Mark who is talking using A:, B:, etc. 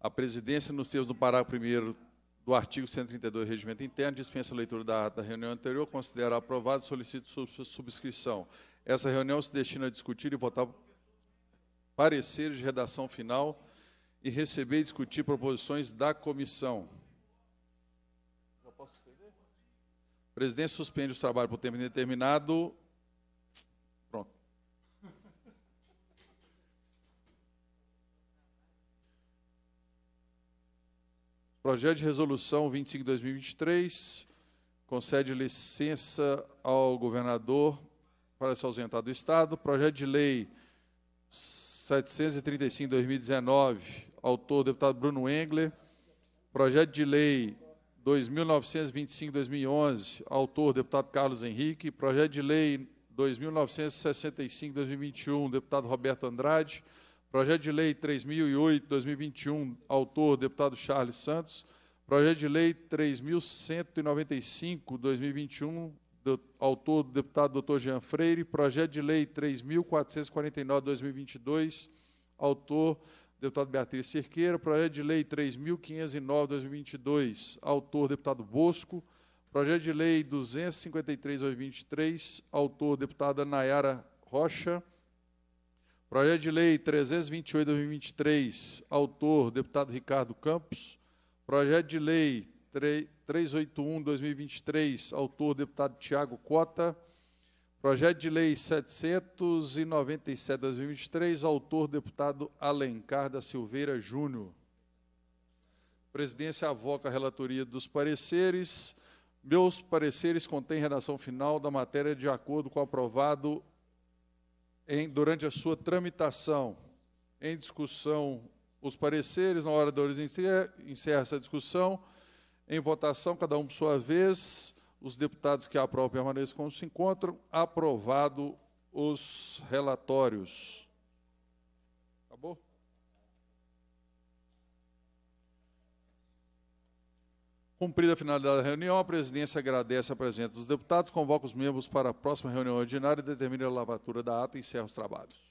A: a presidência, nos termos do parágrafo 1 do artigo 132 do Regimento Interno, dispensa a leitura da ata da reunião anterior, considera aprovado e solicita subscrição. Essa reunião se destina a discutir e votar pareceres de redação final e receber e discutir proposições da comissão. Já posso Presidente suspende os trabalhos por tempo indeterminado Projeto de resolução 25/2023 concede licença ao governador para se ausentar do estado. Projeto de lei 735/2019, autor deputado Bruno Engler. Projeto de lei 2925/2011, autor deputado Carlos Henrique. Projeto de lei 2965/2021, deputado Roberto Andrade. Projeto de Lei 3008-2021, autor, deputado Charles Santos. Projeto de Lei 3195-2021, do, autor, deputado doutor Jean Freire. Projeto de Lei 3449-2022, autor, deputado Beatriz Cerqueira. Projeto de Lei 3509-2022, autor, deputado Bosco. Projeto de Lei 253-2023, autor, deputada Nayara Rocha. Projeto de Lei 328-2023, autor, deputado Ricardo Campos. Projeto de Lei 381-2023, autor, deputado Tiago Cota. Projeto de Lei 797-2023, autor, deputado Alencar da Silveira Júnior. Presidência avoca a relatoria dos pareceres. Meus pareceres contêm redação final da matéria de acordo com o aprovado em, durante a sua tramitação em discussão os pareceres, na hora da hora encerra, encerra essa discussão, em votação, cada um por sua vez, os deputados que aprovam permaneçam quando se encontram, aprovado os relatórios. Acabou? Cumprida a finalidade da reunião, a presidência agradece a presença dos deputados, convoca os membros para a próxima reunião ordinária e determina a lavatura da ata e encerra os trabalhos.